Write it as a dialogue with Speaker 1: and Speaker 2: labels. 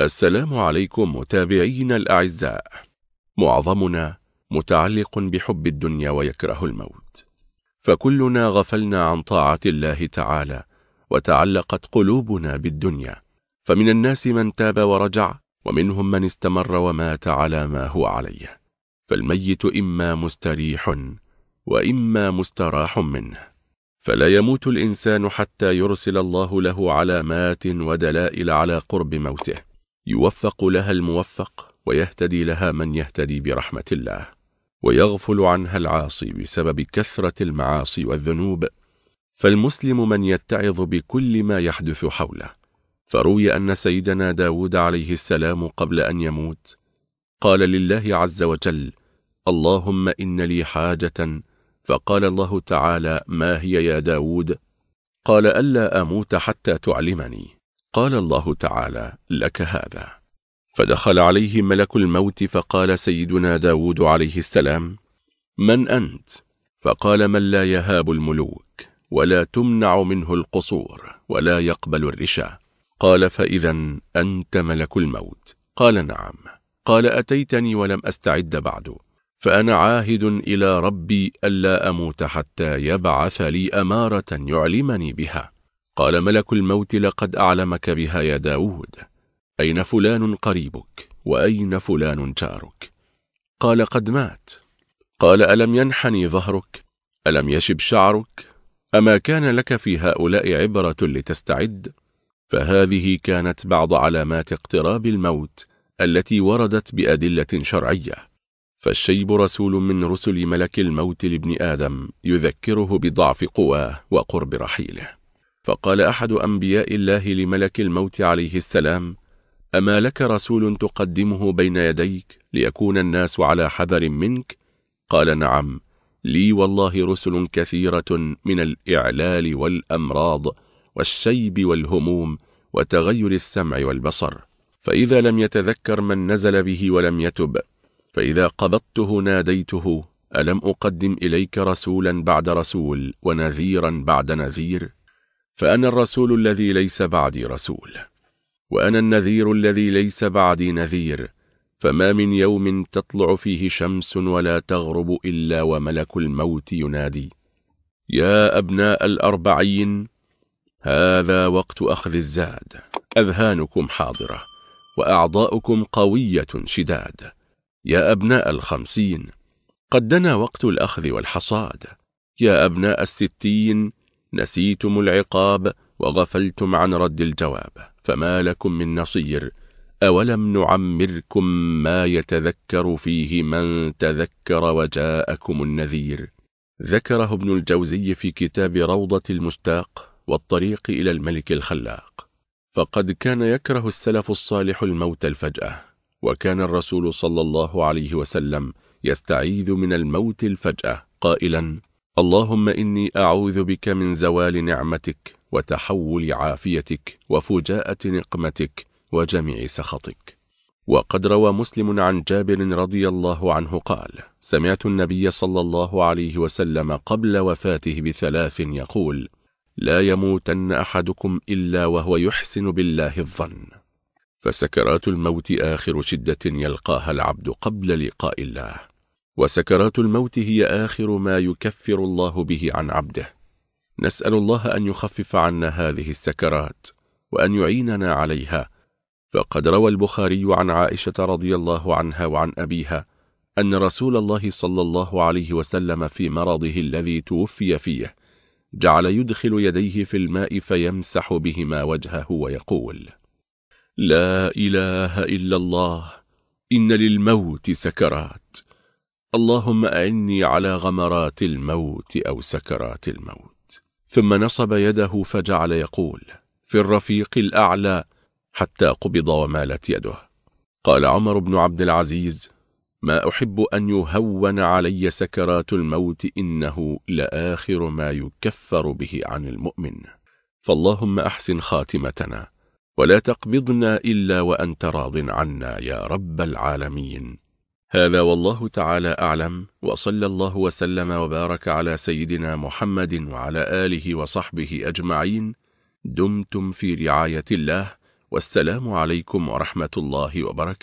Speaker 1: السلام عليكم متابعينا الأعزاء معظمنا متعلق بحب الدنيا ويكره الموت فكلنا غفلنا عن طاعة الله تعالى وتعلقت قلوبنا بالدنيا فمن الناس من تاب ورجع ومنهم من استمر ومات على ما هو عليه فالميت إما مستريح وإما مستراح منه فلا يموت الإنسان حتى يرسل الله له علامات ودلائل على قرب موته يوفق لها الموفق ويهتدي لها من يهتدي برحمة الله ويغفل عنها العاصي بسبب كثرة المعاصي والذنوب فالمسلم من يتعظ بكل ما يحدث حوله فروي أن سيدنا داود عليه السلام قبل أن يموت قال لله عز وجل اللهم إن لي حاجة فقال الله تعالى ما هي يا داود قال ألا أموت حتى تعلمني قال الله تعالى لك هذا فدخل عليه ملك الموت فقال سيدنا داود عليه السلام من أنت؟ فقال من لا يهاب الملوك ولا تمنع منه القصور ولا يقبل الرشا قال فإذا أنت ملك الموت قال نعم قال أتيتني ولم أستعد بعد فأنا عاهد إلى ربي ألا أموت حتى يبعث لي أمارة يعلمني بها قال ملك الموت لقد أعلمك بها يا داود أين فلان قريبك وأين فلان جارك قال قد مات قال ألم ينحني ظهرك ألم يشب شعرك أما كان لك في هؤلاء عبرة لتستعد فهذه كانت بعض علامات اقتراب الموت التي وردت بأدلة شرعية فالشيب رسول من رسل ملك الموت لابن آدم يذكره بضعف قواه وقرب رحيله فقال أحد أنبياء الله لملك الموت عليه السلام أما لك رسول تقدمه بين يديك ليكون الناس على حذر منك؟ قال نعم لي والله رسل كثيرة من الإعلال والأمراض والشيب والهموم وتغير السمع والبصر فإذا لم يتذكر من نزل به ولم يتب فإذا قبضته ناديته ألم أقدم إليك رسولا بعد رسول ونذيرا بعد نذير فأنا الرسول الذي ليس بعدي رسول وأنا النذير الذي ليس بعدي نذير فما من يوم تطلع فيه شمس ولا تغرب إلا وملك الموت ينادي يا أبناء الأربعين هذا وقت أخذ الزاد أذهانكم حاضرة وأعضاؤكم قوية شداد يا أبناء الخمسين قد دنا وقت الأخذ والحصاد يا أبناء الستين نسيتم العقاب وغفلتم عن رد الجواب فما لكم من نصير أولم نعمركم ما يتذكر فيه من تذكر وجاءكم النذير ذكره ابن الجوزي في كتاب روضة المشتاق والطريق إلى الملك الخلاق فقد كان يكره السلف الصالح الموت الفجأة وكان الرسول صلى الله عليه وسلم يستعيذ من الموت الفجأة قائلا اللهم إني أعوذ بك من زوال نعمتك وتحول عافيتك وفجاءة نقمتك وجميع سخطك وقد روى مسلم عن جابر رضي الله عنه قال سمعت النبي صلى الله عليه وسلم قبل وفاته بثلاث يقول لا يموتن أحدكم إلا وهو يحسن بالله الظن فسكرات الموت آخر شدة يلقاها العبد قبل لقاء الله وسكرات الموت هي آخر ما يكفر الله به عن عبده نسأل الله أن يخفف عنا هذه السكرات وأن يعيننا عليها فقد روى البخاري عن عائشة رضي الله عنها وعن أبيها أن رسول الله صلى الله عليه وسلم في مرضه الذي توفي فيه جعل يدخل يديه في الماء فيمسح بهما وجهه ويقول لا إله إلا الله إن للموت سكرات اللهم أعني على غمرات الموت أو سكرات الموت ثم نصب يده فجعل يقول في الرفيق الأعلى حتى قبض ومالت يده قال عمر بن عبد العزيز ما أحب أن يهون علي سكرات الموت إنه لآخر ما يكفر به عن المؤمن فاللهم أحسن خاتمتنا ولا تقبضنا إلا وأنت راض عنا يا رب العالمين هذا والله تعالى أعلم وصلى الله وسلم وبارك على سيدنا محمد وعلى آله وصحبه أجمعين دمتم في رعاية الله والسلام عليكم ورحمة الله وبركاته